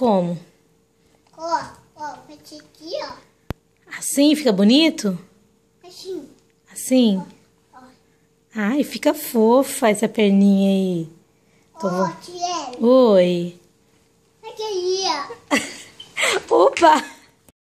Como? Ó, ó, mete aqui, ó. Assim fica bonito? Assim. Assim? Ó, ó. Ai, fica fofa essa perninha aí. Tô... Ó, Oi. Olha aí, ó. Opa!